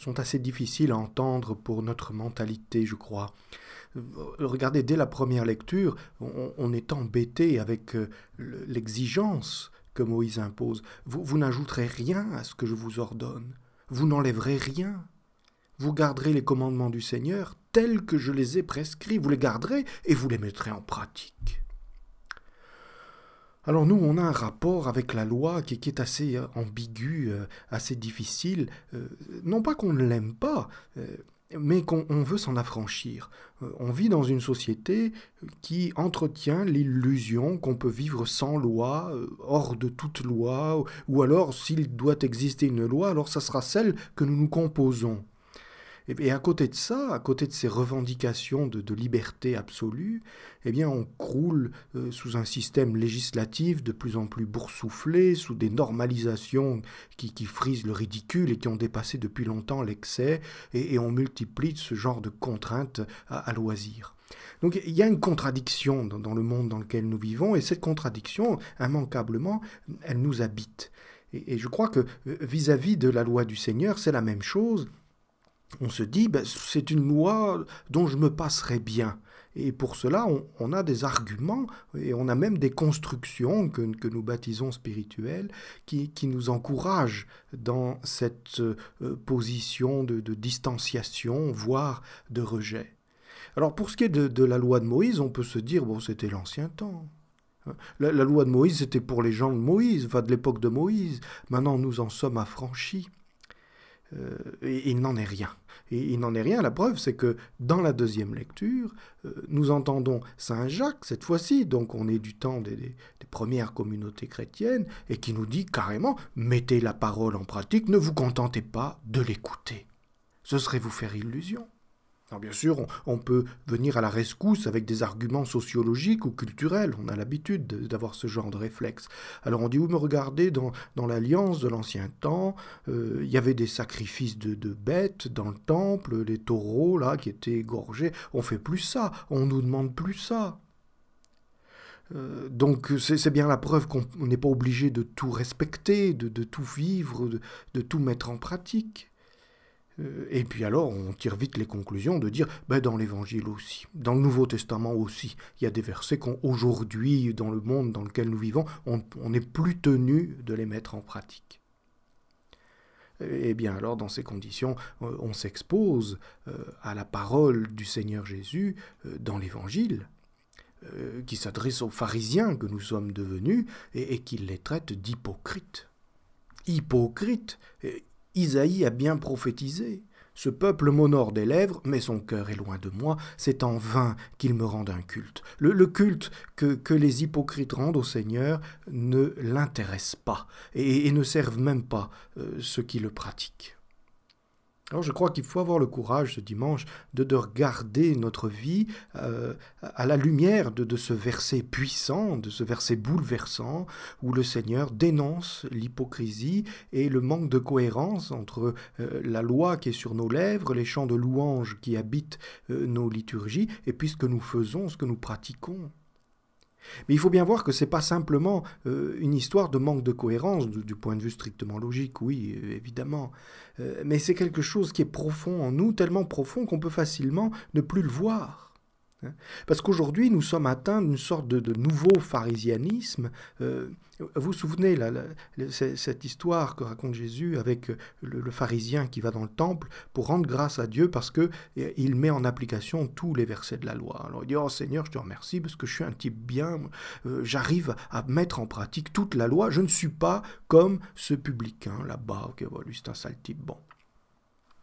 sont assez difficiles à entendre pour notre mentalité, je crois. Euh, regardez, dès la première lecture, on, est embêté avec euh, l'exigence que Moïse impose. vous n'ajouterez rien à ce que je vous ordonne. Vous n'enlèverez rien. Vous garderez les commandements du Seigneur tels que je les ai prescrits. Vous les garderez et vous les mettrez en pratique. Alors nous, on a un rapport avec la loi qui, est assez euh, ambigu, euh, assez difficile. Euh, non pas qu'on ne l'aime pas, mais qu'on veut s'en affranchir. On vit dans une société qui entretient l'illusion qu'on peut vivre sans loi, hors de toute loi, ou alors s'il doit exister une loi, alors ça sera celle que nous nous composons. Et, à côté de ça, à côté de ces revendications de, liberté absolue, eh bien, on croule euh, sous un système législatif de plus en plus boursouflé, sous des normalisations qui, frisent le ridicule et qui ont dépassé depuis longtemps l'excès, et, on multiplie ce genre de contraintes à, loisir. Donc il y a une contradiction dans, le monde dans lequel nous vivons, et cette contradiction, immanquablement, elle nous habite. Et, je crois que vis à -vis de la loi du Seigneur, c'est la même chose on se dit, ben, c'est une loi dont je me passerai bien. Et pour cela, on, a des arguments et on a même des constructions que, nous baptisons spirituelles qui, nous encouragent dans cette euh, position de, distanciation, voire de rejet. Alors pour ce qui est de, la loi de Moïse, on peut se dire, bon, c'était l'ancien temps. La, loi de Moïse, c'était pour les gens de Moïse, enfin de l'époque de Moïse. Maintenant, nous en sommes affranchis. Euh, il n'en est rien. il n'en est rien. La preuve, c'est que dans la deuxième lecture, euh, nous entendons Saint Jacques, cette fois-ci, donc on est du temps des, premières communautés chrétiennes, et qui nous dit carrément, mettez la parole en pratique, ne vous contentez pas de l'écouter. Ce serait vous faire illusion bien sûr, on, peut venir à la rescousse avec des arguments sociologiques ou culturels, on a l'habitude d'avoir ce genre de réflexe. Alors on dit, vous me regardez, dans, l'alliance de l'ancien temps, euh, il y avait des sacrifices de, bêtes dans le temple, les taureaux, là, qui étaient égorgés, on fait plus ça, on nous demande plus ça. Euh, donc c'est bien la preuve qu'on n'est pas obligé de tout respecter, de, tout vivre, de tout mettre en pratique. Euh, et puis alors, on tire vite les conclusions de dire, ben dans l'Évangile aussi, dans le Nouveau Testament aussi, il y a des versets qu'aujourd'hui, dans le monde dans lequel nous vivons, on n'est plus tenu de les mettre en pratique. Eh bien alors, dans ces conditions, euh, on s'expose euh, à la parole du Seigneur Jésus dans l'Évangile, qui s'adresse aux pharisiens que nous sommes devenus et, qui les traite d'hypocrites. Hypocrites, Isaïe a bien prophétisé. Ce peuple m'honore des lèvres, mais son cœur est loin de moi, c'est en vain qu'il me rende un culte. Le, culte que, les hypocrites rendent au Seigneur ne l'intéresse pas et, ne servent même pas euh, ceux qui le pratiquent. Alors je crois qu'il faut avoir le courage ce dimanche de, regarder notre vie euh, à la lumière de, ce verset puissant, de ce verset bouleversant, où le Seigneur dénonce l'hypocrisie et le manque de cohérence entre euh, la loi qui est sur nos lèvres, les chants de louanges qui habitent euh, nos liturgies, et puis ce que nous faisons, ce que nous pratiquons. Mais il faut bien voir que ce n'est pas simplement euh, une histoire de manque de cohérence du, point de vue strictement logique, oui, évidemment, euh, mais c'est quelque chose qui est profond en nous, tellement profond qu'on peut facilement ne plus le voir. Hein. Parce qu'aujourd'hui, nous sommes atteints d'une sorte de, nouveau pharisianisme. Euh, vous vous souvenez cette histoire que raconte Jésus avec euh, le, pharisien qui va dans le temple pour rendre grâce à Dieu parce que euh, il met en application tous les versets de la loi. Alors il dit Oh Seigneur, je te remercie parce que je suis un type bien, j'arrive à mettre en pratique toute la loi. Je ne suis pas comme ce publicain là-bas. qui lui, c'est un sale type. Bon.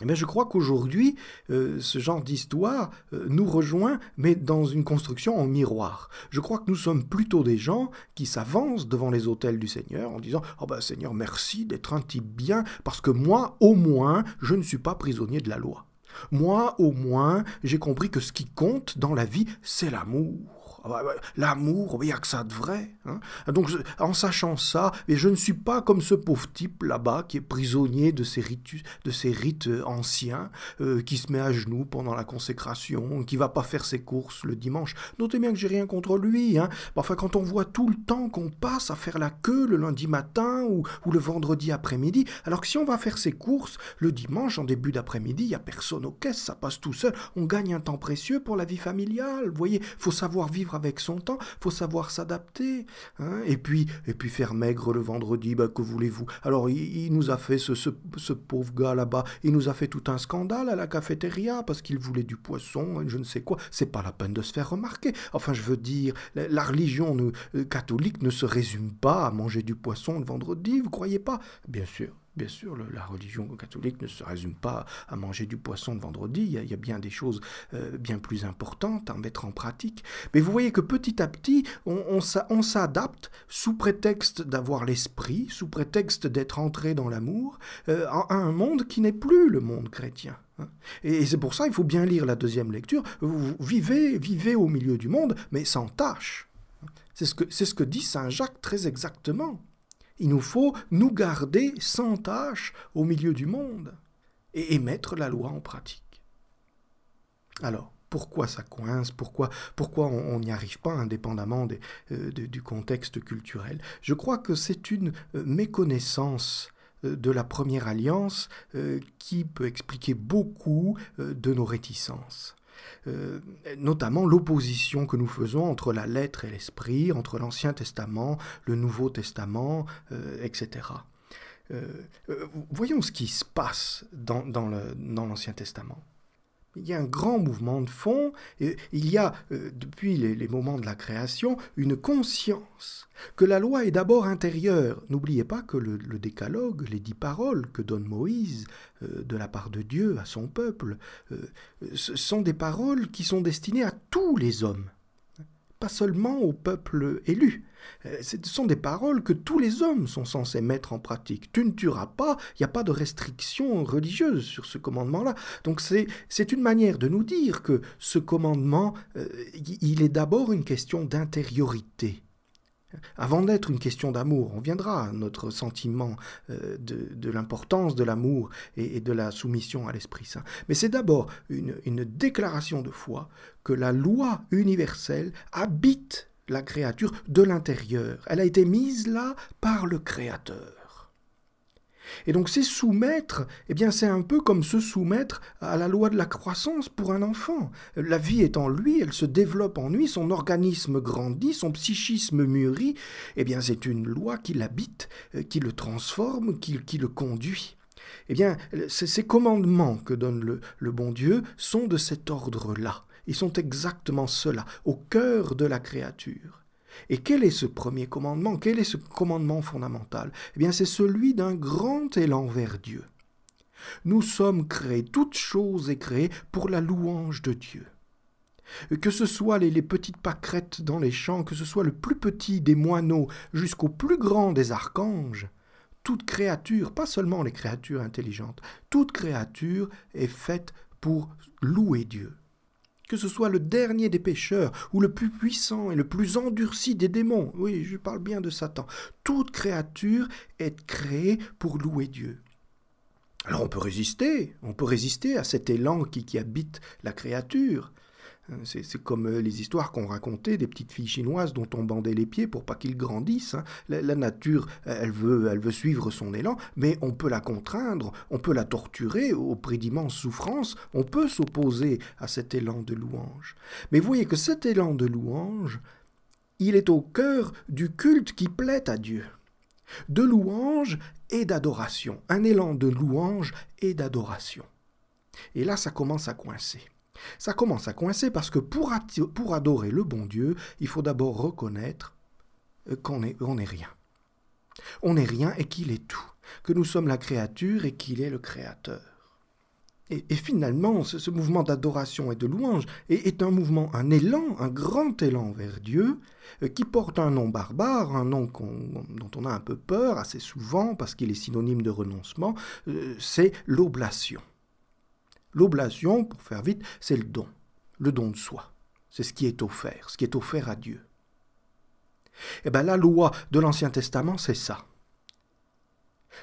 Eh bien, je crois qu'aujourd'hui, euh, ce genre d'histoire euh, nous rejoint, mais dans une construction en miroir. Je crois que nous sommes plutôt des gens qui s'avancent devant les autels du Seigneur en disant Oh ben Seigneur, merci d'être un type bien, parce que moi, au moins, je ne suis pas prisonnier de la loi. Moi, au moins, j'ai compris que ce qui compte dans la vie, c'est l'amour l'amour. il ah bah, bah, n'y bah, a que ça de vrai. Hein. Donc, en sachant ça, et je ne suis pas comme ce pauvre type là-bas qui est prisonnier de ces rites, de euh, rites anciens, euh, qui se met à genoux pendant la consécration, qui va pas faire ses courses le dimanche. Notez bien que j'ai rien contre lui. Hein enfin, quand on voit tout le temps qu'on passe à faire la queue le lundi matin ou, le vendredi après-midi, alors que si on va faire ses courses le dimanche en début d'après-midi, il n'y a personne aux caisses, ça passe tout seul. On gagne un temps précieux pour la vie familiale. Vous voyez, faut savoir vivre vivre avec son temps, faut savoir s'adapter. Hein. et puis, et puis faire maigre le vendredi, bah, que voulez-vous Alors, il, nous a fait ce, pauvre gars là-bas, il nous a fait tout un scandale à la cafétéria parce qu'il voulait du poisson, je ne sais quoi. C'est pas la peine de se faire remarquer. Enfin, je veux dire, la, religion euh, catholique ne se résume pas à manger du poisson le vendredi, vous croyez pas Bien sûr. Bien sûr, la religion catholique ne se résume pas à manger du poisson le vendredi, il y a, bien des choses euh, bien plus importantes à mettre en pratique. Mais vous voyez que petit à petit, on, s'adapte sous prétexte d'avoir l'esprit, sous prétexte d'être entré dans l'amour, euh, à un monde qui n'est plus le monde chrétien. Hein. Et c'est pour ça qu'il faut bien lire la deuxième lecture. Vous vivez, vivez au milieu du monde, mais sans tâche. Hein. C'est ce, ce que dit Saint Jacques très exactement. Il nous faut nous garder sans tâche au milieu du monde et, mettre la loi en pratique. Alors, pourquoi ça coince, pourquoi, pourquoi on n'y arrive pas indépendamment euh, du contexte culturel. Je crois que c'est une euh, méconnaissance euh, de la première alliance qui peut expliquer beaucoup de nos réticences. Euh, notamment l'opposition que nous faisons entre la lettre et l'esprit, entre l'Ancien Testament, le Nouveau Testament, euh, etc. Euh, voyons ce qui se passe dans l'Ancien Testament. Il y a un grand mouvement de fond. Et il y a, euh, depuis les, moments de la création, une conscience que la loi est d'abord intérieure. N'oubliez pas que le, décalogue, les dix paroles que donne Moïse euh, de la part de Dieu à son peuple, euh, sont des paroles qui sont destinées à tous les hommes pas seulement au peuple élu. Euh, ce sont des paroles que tous les hommes sont censés mettre en pratique. Tu ne tueras pas, il n'y a pas de restriction religieuse sur ce commandement-là. Donc c'est une manière de nous dire que ce commandement, euh, il est d'abord une question d'intériorité. Avant d'être une question d'amour, on viendra à notre sentiment euh, de, l'importance de l'amour et, de la soumission à l'Esprit Saint. Mais c'est d'abord une déclaration de foi que la loi universelle habite la créature de l'intérieur. Elle a été mise là par le Créateur. Et donc c'est soumettre, eh bien c'est un peu comme se soumettre à la loi de la croissance pour un enfant. La vie est en lui, elle se développe en lui, son organisme grandit, son psychisme mûrit, eh bien c'est une loi qui l'habite, euh, qui le transforme, qui, le conduit. Eh bien, ces commandements que donne le, le bon Dieu sont de cet ordre-là. Ils sont exactement cela, au cœur de la créature. Et quel est ce premier commandement Quel est ce commandement fondamental Eh bien, c'est celui d'un grand élan vers Dieu. Nous sommes créés, toute chose est créée pour la louange de Dieu. Que ce soit les, les, petites pâquerettes dans les champs, que ce soit le plus petit des moineaux jusqu'au plus grand des archanges, toute créature, pas seulement les créatures intelligentes, toute créature est faite pour louer Dieu que ce soit le dernier des pécheurs, ou le plus puissant et le plus endurci des démons, oui, je parle bien de Satan, toute créature est créée pour louer Dieu. Alors on peut résister, on peut résister à cet élan qui, qui habite la créature, euh, c'est comme euh, les histoires qu'on racontait des petites filles chinoises dont on bandait les pieds pour pas qu'ils grandissent. Hein. La, nature, euh, elle veut, elle veut suivre son élan, mais on peut la contraindre, on peut la torturer au prix d'immenses souffrances, on peut s'opposer à cet élan de louange. Mais voyez que cet élan de louange, il est au cœur du culte qui plaît à Dieu. De louange et d'adoration. Un élan de louange et d'adoration. Et là, ça commence à coincer. Ça commence à coincer parce que pour, adorer le bon Dieu, il faut d'abord reconnaître euh, qu'on n'est rien. On n'est rien et qu'il est tout, que nous sommes la créature et qu'il est le créateur. Et, finalement, ce, mouvement d'adoration et de louange est, un mouvement, un élan, un grand élan vers Dieu, euh, qui porte un nom barbare, un nom dont on a un peu peur assez souvent parce qu'il est synonyme de renoncement, euh, c'est l'oblation. L'oblation, pour faire vite, c'est le don, le don de soi. C'est ce qui est offert, ce qui est offert à Dieu. Eh bien, la loi de l'Ancien Testament, c'est ça.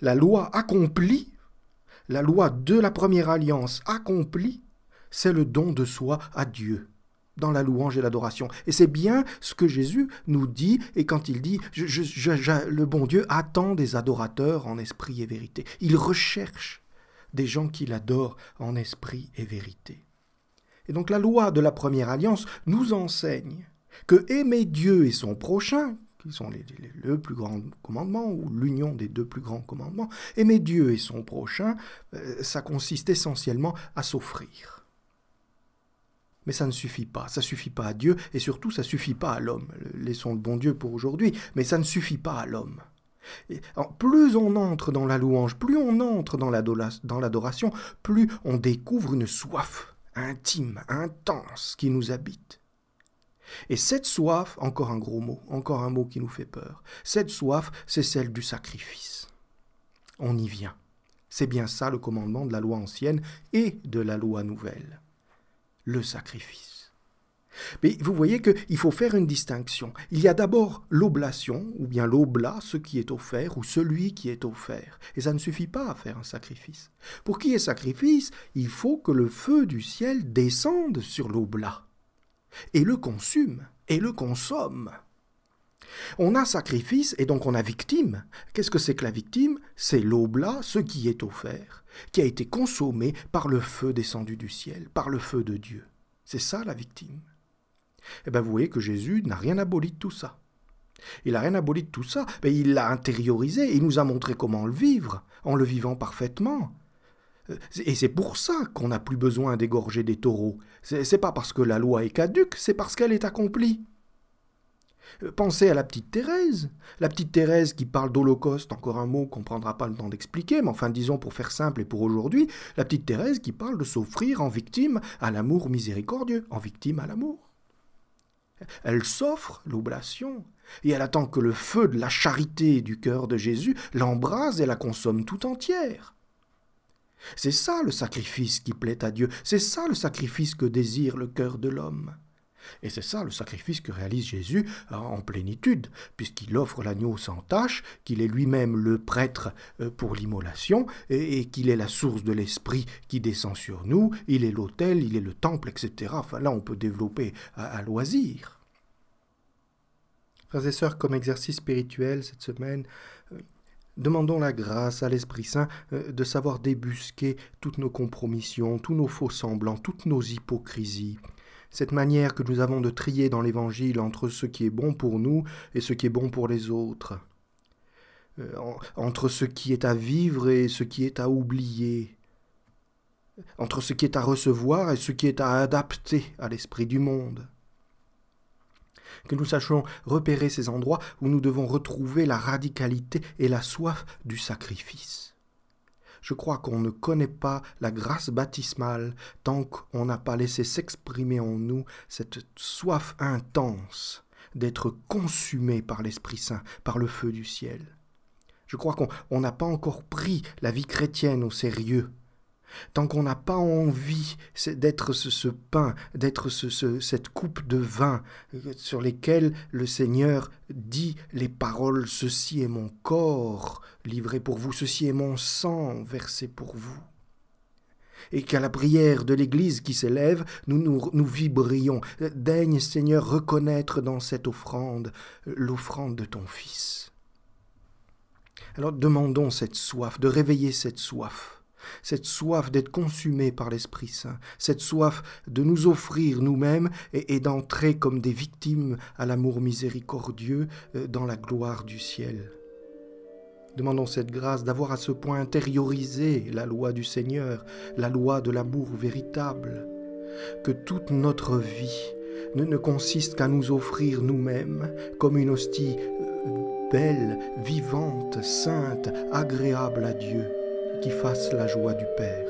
La loi accomplie, la loi de la première alliance accomplie, c'est le don de soi à Dieu dans la louange et l'adoration. Et c'est bien ce que Jésus nous dit, et quand il dit le bon Dieu attend des adorateurs en esprit et vérité. Il recherche des gens qu'il l'adorent en esprit et vérité. Et donc la loi de la première alliance nous enseigne que aimer Dieu et son prochain, qui sont les, le plus grand commandement, ou l'union des deux plus grands commandements, aimer Dieu et son prochain, euh, ça consiste essentiellement à s'offrir. Mais ça ne suffit pas, ça ne suffit pas à Dieu, et surtout ça ne suffit pas à l'homme. Laissons le bon Dieu pour aujourd'hui, mais ça ne suffit pas à l'homme plus on entre dans la louange, plus on entre dans l'adoration, plus on découvre une soif intime, intense qui nous habite. Et cette soif, encore un gros mot, encore un mot qui nous fait peur, cette soif, c'est celle du sacrifice. On y vient. C'est bien ça le commandement de la loi ancienne et de la loi nouvelle. Le sacrifice. Mais vous voyez qu'il faut faire une distinction. Il y a d'abord l'oblation, ou bien l'oblat, ce qui est offert, ou celui qui est offert. Et ça ne suffit pas à faire un sacrifice. Pour qu'il y ait sacrifice, il faut que le feu du ciel descende sur l'oblat, et le consume, et le consomme. On a sacrifice et donc on a victime. Qu'est-ce que c'est que la victime C'est l'oblat, ce qui est offert, qui a été consommé par le feu descendu du ciel, par le feu de Dieu. C'est ça la victime. Et eh ben, vous voyez que Jésus n'a rien aboli de tout ça. Il n'a rien aboli de tout ça, mais il l'a intériorisé, il nous a montré comment le vivre, en le vivant parfaitement. Euh, et c'est pour ça qu'on n'a plus besoin d'égorger des taureaux. C'est pas parce que la loi est caduque, c'est parce qu'elle est accomplie. Euh, pensez à la petite Thérèse. La petite Thérèse qui parle d'Holocauste, encore un mot qu'on ne prendra pas le temps d'expliquer, mais enfin disons pour faire simple et pour aujourd'hui, la petite Thérèse qui parle de s'offrir en victime à l'amour miséricordieux, en victime à l'amour. Elle s'offre l'oblation, et elle attend que le feu de la charité du cœur de Jésus l'embrase et la consomme tout entière. C'est ça le sacrifice qui plaît à Dieu, c'est ça le sacrifice que désire le cœur de l'homme. Et c'est ça le sacrifice que réalise Jésus hein, en plénitude, puisqu'il offre l'agneau sans tache, qu'il est lui-même le prêtre euh, pour l'immolation, et, qu'il est la source de l'Esprit qui descend sur nous, il est l'autel, il est le temple, etc. là, on peut développer à loisir. Frères et sœurs, comme exercice spirituel cette semaine, euh, Demandons la grâce à l'Esprit Saint euh, de savoir débusquer toutes nos compromissions, tous nos faux semblants, toutes nos hypocrisies cette manière que nous avons de trier dans l'Évangile entre ce qui est bon pour nous et ce qui est bon pour les autres, euh, entre ce qui est à vivre et ce qui est à oublier, entre ce qui est à recevoir et ce qui est à adapter à l'esprit du monde. Que nous sachions repérer ces endroits où nous devons retrouver la radicalité et la soif du sacrifice. Je crois qu'on ne connaît pas la grâce baptismale tant qu'on n'a pas laissé s'exprimer en nous cette soif intense d'être consumé par l'Esprit Saint, par le feu du ciel. Je crois qu'on n'a pas encore pris la vie chrétienne au sérieux tant qu'on n'a pas envie d'être ce, pain, d'être cette coupe de vin euh, sur lesquelles le Seigneur dit les paroles Ceci est mon corps livré pour vous, ceci est mon sang versé pour vous. Et qu'à la prière de l'Église qui s'élève, nous, nous vibrions. Daigne, Seigneur, reconnaître dans cette offrande euh, l'offrande de ton Fils. Alors demandons cette soif, de réveiller cette soif cette soif d'être consumé par l'Esprit Saint, cette soif de nous offrir nous-mêmes et, d'entrer comme des victimes à l'amour miséricordieux euh, dans la gloire du ciel. Demandons cette grâce d'avoir à ce point intériorisé la loi du Seigneur, la loi de l'amour véritable, que toute notre vie ne, ne consiste qu'à nous offrir nous-mêmes comme une hostie euh, belle, vivante, sainte, agréable à Dieu qui fasse la joie du Père.